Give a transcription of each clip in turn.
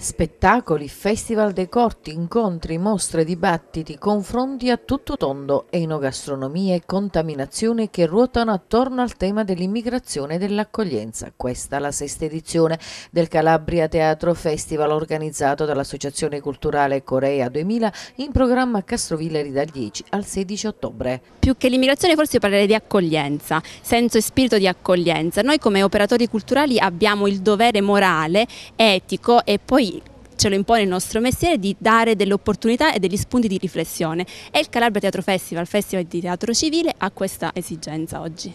Spettacoli, festival dei corti, incontri, mostre, dibattiti, confronti a tutto tondo, enogastronomia e contaminazione che ruotano attorno al tema dell'immigrazione e dell'accoglienza. Questa è la sesta edizione del Calabria Teatro Festival organizzato dall'Associazione Culturale Corea 2000 in programma a Castrovillari dal 10 al 16 ottobre. Più che l'immigrazione forse parlerei di accoglienza, senso e spirito di accoglienza. Noi come operatori culturali abbiamo il dovere morale, etico e poi ce lo impone il nostro mestiere di dare delle opportunità e degli spunti di riflessione e il Calabria Teatro Festival, Festival di Teatro Civile, ha questa esigenza oggi.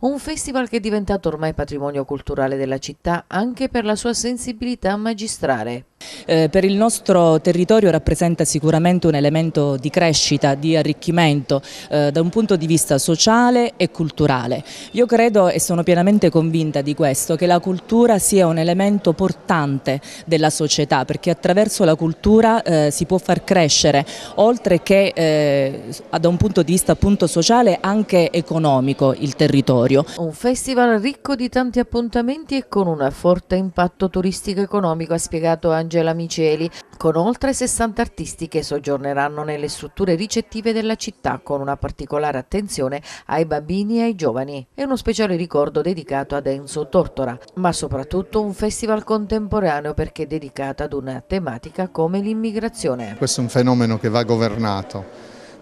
Un festival che è diventato ormai patrimonio culturale della città anche per la sua sensibilità magistrale. Eh, per il nostro territorio rappresenta sicuramente un elemento di crescita, di arricchimento eh, da un punto di vista sociale e culturale. Io credo e sono pienamente convinta di questo, che la cultura sia un elemento portante della società perché attraverso la cultura eh, si può far crescere oltre che eh, da un punto di vista appunto sociale anche economico il territorio. Un festival ricco di tanti appuntamenti e con un forte impatto turistico economico ha spiegato Angela Angela Miceli. Con oltre 60 artisti che soggiorneranno nelle strutture ricettive della città con una particolare attenzione ai bambini e ai giovani e uno speciale ricordo dedicato ad Enzo Tortora, ma soprattutto un festival contemporaneo perché dedicato ad una tematica come l'immigrazione. Questo è un fenomeno che va governato,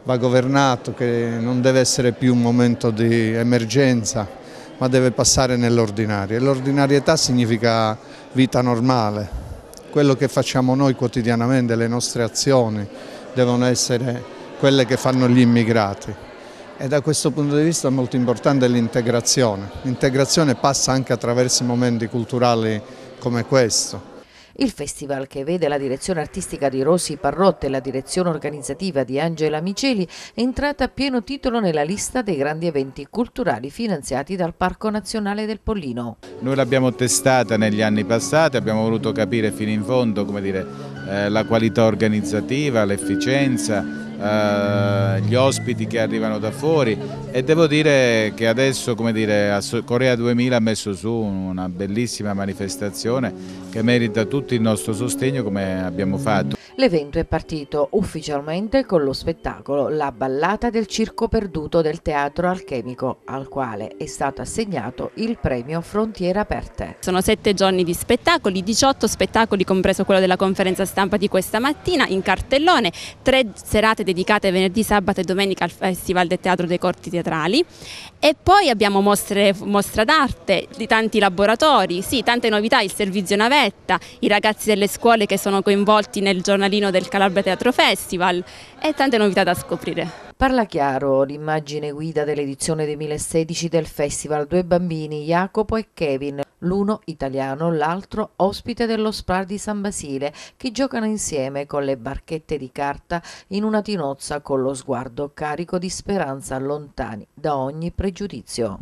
va governato che non deve essere più un momento di emergenza ma deve passare nell'ordinario e l'ordinarietà significa vita normale, quello che facciamo noi quotidianamente, le nostre azioni devono essere quelle che fanno gli immigrati. E da questo punto di vista è molto importante l'integrazione. L'integrazione passa anche attraverso momenti culturali come questo. Il festival, che vede la direzione artistica di Rossi Parrotte e la direzione organizzativa di Angela Miceli, è entrata a pieno titolo nella lista dei grandi eventi culturali finanziati dal Parco Nazionale del Pollino. Noi l'abbiamo testata negli anni passati, abbiamo voluto capire fino in fondo dire, eh, la qualità organizzativa, l'efficienza, eh, gli ospiti che arrivano da fuori e devo dire che adesso come dire, Corea 2000 ha messo su una bellissima manifestazione che merita tutto il nostro sostegno come abbiamo fatto. L'evento è partito ufficialmente con lo spettacolo La ballata del circo perduto del teatro alchemico, al quale è stato assegnato il premio Frontiere Aperte. Sono sette giorni di spettacoli, 18 spettacoli compreso quello della conferenza stampa di questa mattina in cartellone, tre serate dedicate venerdì, sabato e domenica al Festival del Teatro dei Corti Teatrali e poi abbiamo mostre, mostra d'arte di tanti laboratori, sì, tante novità, il servizio navetta, i ragazzi delle scuole che sono coinvolti nel giornalismo Marino del Calabria Teatro Festival e tante novità da scoprire. Parla chiaro l'immagine guida dell'edizione 2016 del festival. Due bambini, Jacopo e Kevin, l'uno italiano, l'altro ospite dello SPRAR di San Basile, che giocano insieme con le barchette di carta in una tinozza con lo sguardo carico di speranza lontani da ogni pregiudizio.